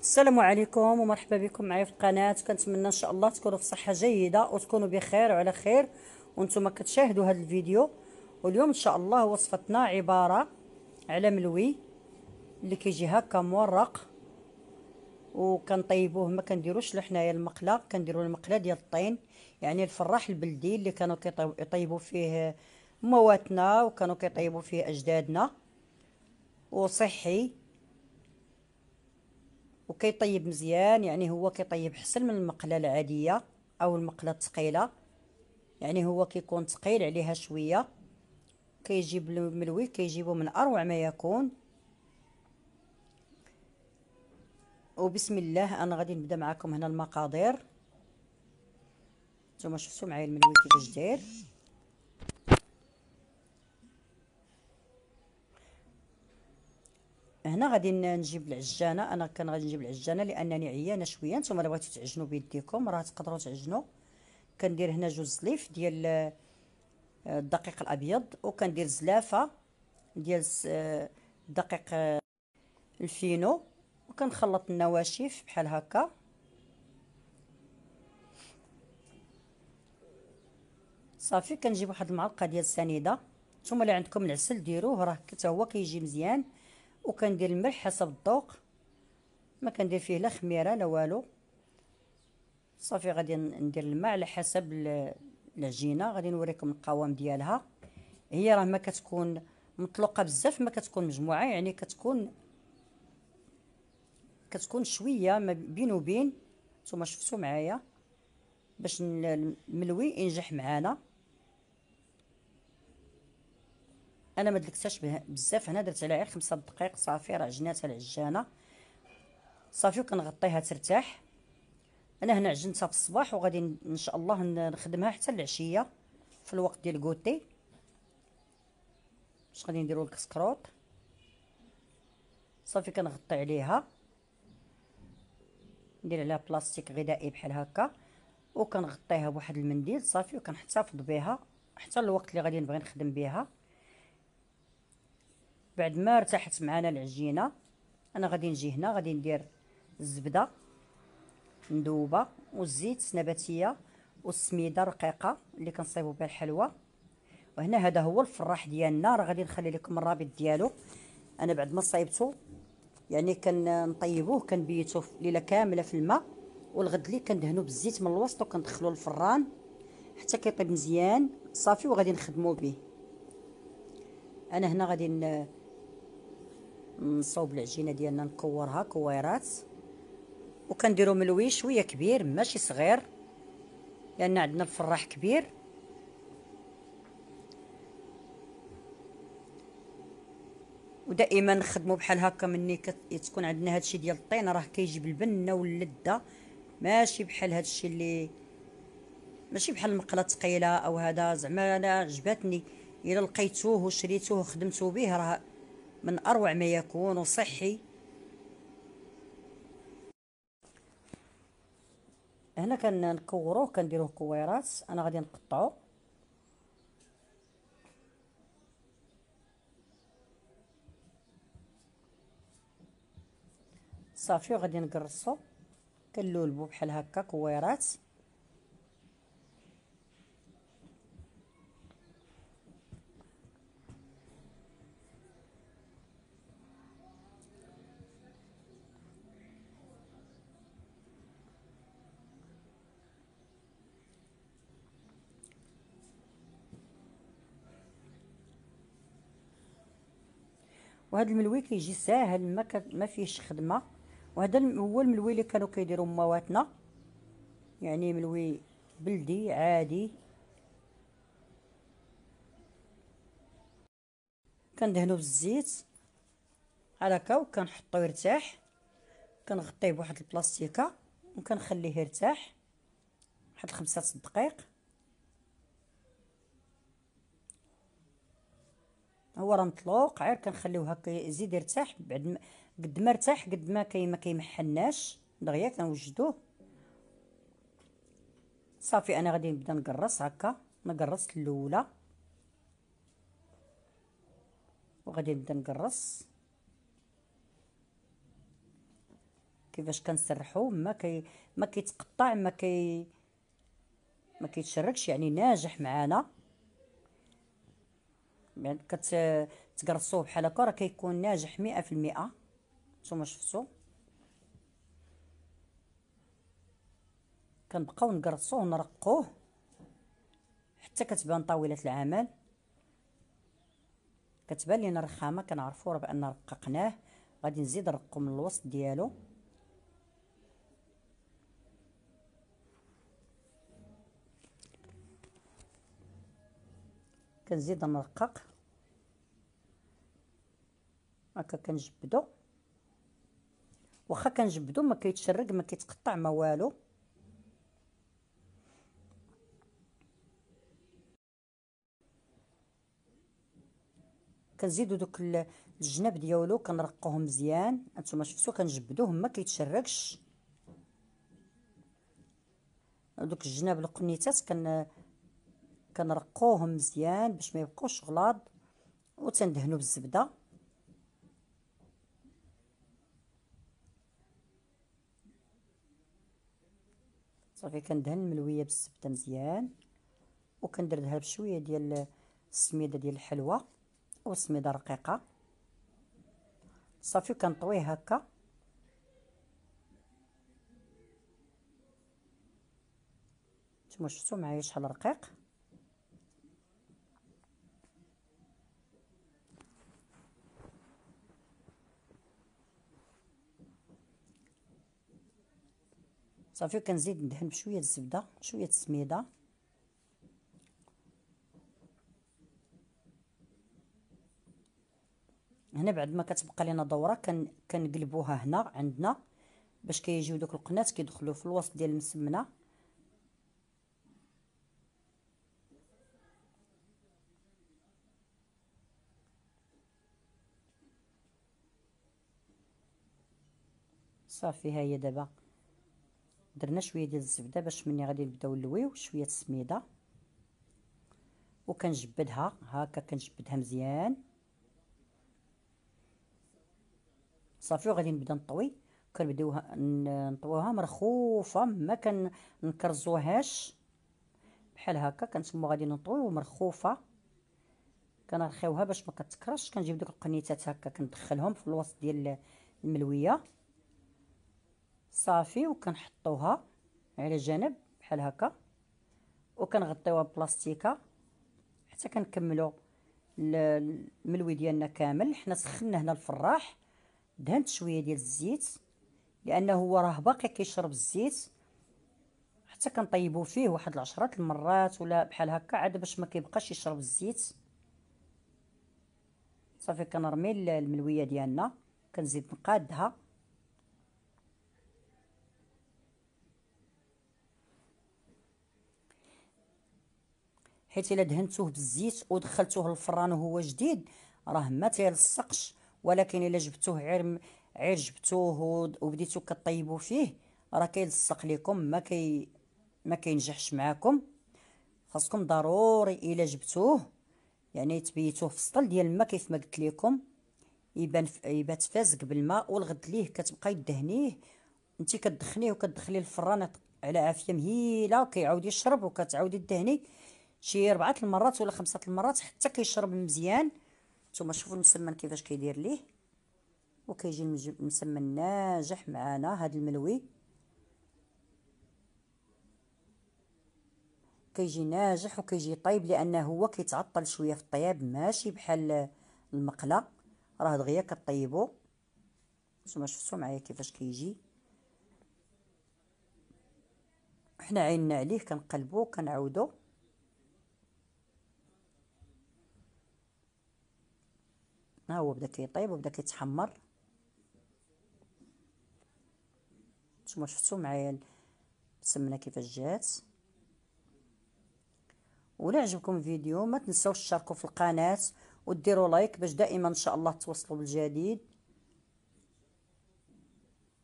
السلام عليكم ومرحبا بكم معايا في القناه كنتمنى ان شاء الله تكونوا في صحه جيده وتكونوا بخير وعلى خير وانتم كتشاهدوا هذا الفيديو واليوم ان شاء الله وصفتنا عباره على ملوي اللي كيجي هكا مورق وكنطيبوه ما كنديروش له حنايا المقله كنديروا المقله ديال الطين يعني الفراح البلدي اللي كانوا كيطيبوا فيه مواتنا وكانوا كيطيبوا فيه اجدادنا وصحي وكيطيب مزيان يعني هو كيطيب حسن من المقله العاديه او المقله الثقيله يعني هو كيكون ثقيل عليها شويه كيجيب الملوي كيجيبو من اروع ما يكون وبسم الله انا غادي نبدا معكم هنا المقادير نتوما شفتوا معايا الملوي كيفاش داير هنا غادي نجيب العجانه انا كان غادي نجيب العجانه لانني عيانه شويه نتوما الا بغيتو تعجنوا بيديكم راه تقدروا تعجنوا كندير هنا جوج زليف ديال آه، الدقيق الابيض وكندير زلافه ديال الدقيق آه، آه، الفينو وكنخلط النواشف بحال هكا صافي كنجيب واحد المعلقه ديال السنيده نتوما اللي عندكم العسل ديروه راه حتى هو كيجي مزيان وكندير الملح حسب الذوق ما كندير فيه لا خميره لا والو صافي غادي ندير الماء على حسب العجينه غادي نوريكم القوام ديالها هي راه ما كتكون مطلقه بزاف ما كتكون مجموعه يعني كتكون كتكون شويه ما بين وبين نتوما شفتوا معايا باش الملوي ينجح معانا انا ما دلكتهاش بزاف هنا درت عليها غير خمسة دقائق صافي راه عجناتها العجانه صافي وكنغطيها ترتاح انا هنا عجنتها في الصباح وغادي ان شاء الله نخدمها حتى العشيه في الوقت ديال كوتي باش غادي نديرو الكسكروط صافي كنغطي عليها ندير عليها بلاستيك غذائي بحال هكا وكنغطيها بواحد المنديل صافي وكنحتفظ بها حتى الوقت اللي غادي نبغي نخدم بها بعد ما ارتاحت معنا العجينه انا غادي نجي هنا غادي ندير الزبده مذوبه والزيت نباتيه والسميده رقيقه اللي كنصايبو بها الحلوى وهنا هذا هو الفراح ديالنا راه غادي نخلي لكم الرابط ديالو انا بعد ما صايبته يعني كنطيبوه كنبيتو ليله كامله في الماء والغد اللي كندهنو بالزيت من الوسط وكندخلوه للفران حتى كيطيب مزيان صافي وغادي نخدمو به انا هنا غادي نصوب العجينه ديالنا نكورها كويرات وكنديرو ملوي شويه كبير ماشي صغير لان عندنا الفراح كبير ودائما نخدمو بحال هكا مني تكون عندنا هادشي ديال الطين راه كيجيب البنه واللذه ماشي بحال هادشي اللي ماشي بحال المقله ثقيله او هذا زعما انا عجبتني الا لقيتوه وشريتوه وخدمتو به راه من أروع ما يكون وصحي هنا كنكوروه كنديروه كويرات انا غادي نقطعو صافي وغادي نقرصو كنلولبو بحال هكا كويرات وهذا الملوي كيجي ساهل ما, ما فيهش خدمه وهذا هو الملوي اللي كانوا كيديروا مواتنا يعني ملوي بلدي عادي كندهنو بالزيت على هكا كنحطو يرتاح كنغطيه بواحد البلاستيكه وكنخليه يرتاح واحد خمسة دقائق هو راه مطلوق عير كنخليوه هكا يزيد يرتاح بعد ما قد ما ارتاح قد ما كي ما كيمحلناش دغيا كنوجدوه صافي انا غادي نبدا نقرص هكا انا قرصت الاولى وغادي نبدا نقرص كيفاش كنسرحو ما كي ما كيتقطع ما كي ما كيتشركش يعني ناجح معانا يعني كتقرصوه بحال هكا راه كيكون ناجح مئة في المئة نتوما شفتو كنبقاو نقرصوه ونرقوه حتى كتبان طاولة العمل كتبان لينا رخامه كنعرفوا راه بان رققناه غادي نزيد نرقو من الوسط ديالو كنزيد نرقق هكا كنجبدو واخا كنجبدو ما كيتشرق ما كيتقطع ما والو كنزيدو دوك الجناب ديالو كنرقوهم مزيان انتما شفتو كنجبدوه ما كيتشرقش دوك الجناب القنيتات كن كنرقوهم مزيان باش ما يبقوش غلاض وتندهنو بالزبده صافي كندهن الملويه بالزبده مزيان لها بشويه ديال السميده ديال الحلوه والسميده رقيقه صافي كنطويه هكا نتوما شفتوا معايا شحال رقيق صافي كنزيد ندهن بشويه الزبده شويه السميده هنا بعد ما كتبقى لينا دوره كن كنقلبوها هنا عندنا باش كيجيو دوك القنات كيدخلوا في الوسط ديال المسمنه صافي هي دابا درنا شويه ديال الزبده باش مني غادي نبداو نلويو شويه السميده وكنجبدها هكا كنجبدها مزيان صافي وغادي نبدا نطوي كنبداوها نطويوها مرخوفه ما كنكرزوهاش بحال هكا كنتمو غادي نطويو مرخوفه كنرخيوها باش ما كتكرش كنجيب دوك القنيتات هكا كندخلهم في الوسط ديال الملويه صافي وكنحطوها على جنب بحال هكا وكنغطيوها ببلاستيكه حتى كنكملوا الملوي ديالنا كامل حنا سخنا هنا الفراح دهنت شويه ديال الزيت لانه هو راه باقي كيشرب الزيت حتى كنطيبوا فيه واحد العشرة المرات ولا بحال هكا عاد باش ما كيبقاش يشرب الزيت صافي كنرمي الملويه ديالنا كنزيد نقادها حيت الا دهنتوه بالزيت ودخلتوه للفران وهو جديد راه ما تيلصقش ولكن الا جبتوه عير عير جبتوه وبديتو كطيبوا فيه راه كيلصق لكم ما كي ما كينجحش معاكم خاصكم ضروري الا جبتوه يعني تبيتوه في السطل ديال الماء كيف ما قلت لكم يبان يبات فازق بالماء والغد ليه كتبقاي دهنيه انت كتدخنيه وكتدخليه الفران على عافيه مهيله كيعاود يشرب وكتعاودي دهني شي ربعة المرات ولا خمسة المرات حتى كيشرب مزيان نتوما شوفوا المسمن كيفاش كيدير ليه وكيجي المسمن ناجح معانا هاد الملوي كيجي ناجح وكيجي طيب لانه هو كيتعطل شويه في الطياب ماشي بحال المقله راه دغيا كطيبو نتوما شفتوا معايا كيفاش كيجي حنا عيننا عليه كنقلبو كنعاودو ها هو بدا كيطيب وبدا كيتحمر نتوما شفتو معايا السمنه كيفاش جات ولا عجبكم الفيديو ما تنساوش تشاركوا في القناه وديروا لايك باش دائما ان شاء الله توصلوا بالجديد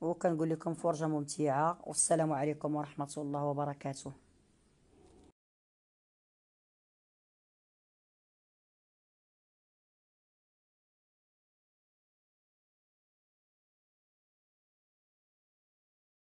وكنقول لكم فرجه ممتعه والسلام عليكم ورحمه الله وبركاته